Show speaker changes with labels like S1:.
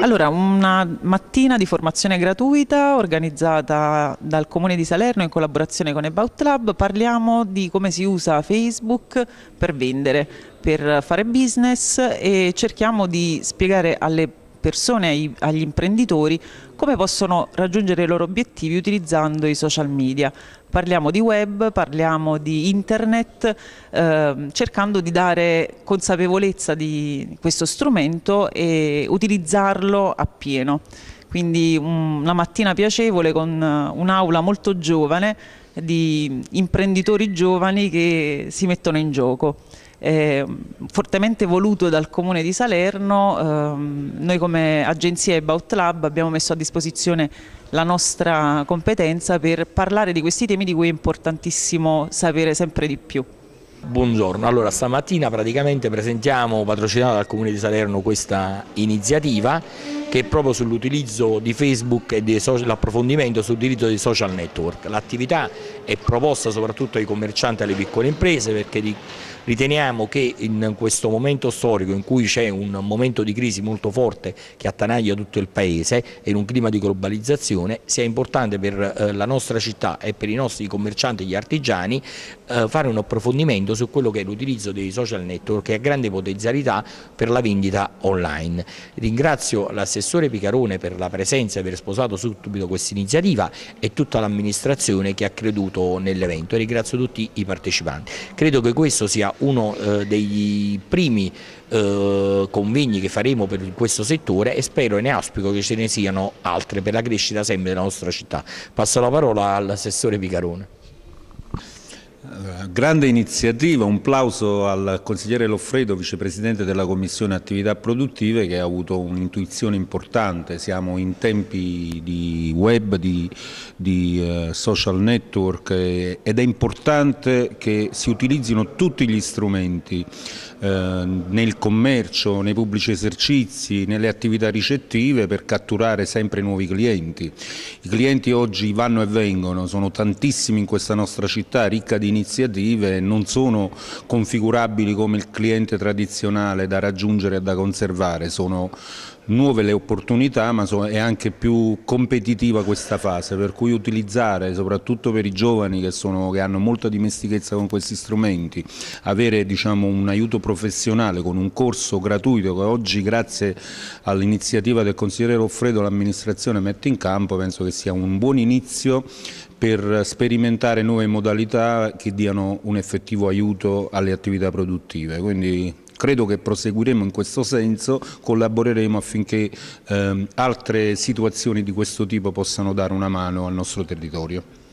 S1: Allora, una mattina di formazione gratuita organizzata dal Comune di Salerno in collaborazione con About Lab, parliamo di come si usa Facebook per vendere, per fare business e cerchiamo di spiegare alle persone persone ai, agli imprenditori come possono raggiungere i loro obiettivi utilizzando i social media. Parliamo di web, parliamo di internet, eh, cercando di dare consapevolezza di questo strumento e utilizzarlo appieno. Quindi un, una mattina piacevole con eh, un'aula molto giovane di imprenditori giovani che si mettono in gioco. Eh, fortemente voluto dal Comune di Salerno, ehm, noi come agenzia About Lab abbiamo messo a disposizione la nostra competenza per parlare di questi temi di cui è importantissimo sapere sempre di più. Buongiorno, allora stamattina praticamente
S2: presentiamo patrocinata dal Comune di Salerno questa iniziativa che è proprio sull'utilizzo di Facebook e l'approfondimento sull'utilizzo dei social network. L'attività è proposta soprattutto ai commercianti e alle piccole imprese perché riteniamo che in questo momento storico in cui c'è un momento di crisi molto forte che attanaglia tutto il Paese e in un clima di globalizzazione sia importante per eh, la nostra città e per i nostri commercianti e gli artigiani eh, fare un approfondimento su quello che è l'utilizzo dei social network che ha grande potenzialità per la vendita online. Ringrazio la l'assessore Picarone per la presenza e aver sposato subito questa iniziativa e tutta l'amministrazione che ha creduto nell'evento. Ringrazio tutti i partecipanti. Credo che questo sia uno eh, dei primi eh, convegni che faremo per questo settore e spero e ne auspico che ce ne siano altre per la crescita sempre della nostra città. Passo la parola all'assessore Picarone.
S3: Eh, grande iniziativa, un plauso al consigliere Loffredo, vicepresidente della Commissione Attività Produttive che ha avuto un'intuizione importante, siamo in tempi di web, di, di eh, social network eh, ed è importante che si utilizzino tutti gli strumenti eh, nel commercio, nei pubblici esercizi, nelle attività ricettive per catturare sempre nuovi clienti. I clienti oggi vanno e vengono, sono tantissimi in questa nostra città ricca di iniziative iniziative non sono configurabili come il cliente tradizionale da raggiungere e da conservare, sono nuove le opportunità ma è anche più competitiva questa fase per cui utilizzare soprattutto per i giovani che, sono, che hanno molta dimestichezza con questi strumenti avere diciamo, un aiuto professionale con un corso gratuito che oggi grazie all'iniziativa del consigliere Roffredo l'amministrazione mette in campo penso che sia un buon inizio per sperimentare nuove modalità che diano un effettivo aiuto alle attività produttive. Quindi Credo che proseguiremo in questo senso, collaboreremo affinché ehm, altre situazioni di questo tipo possano dare una mano al nostro territorio.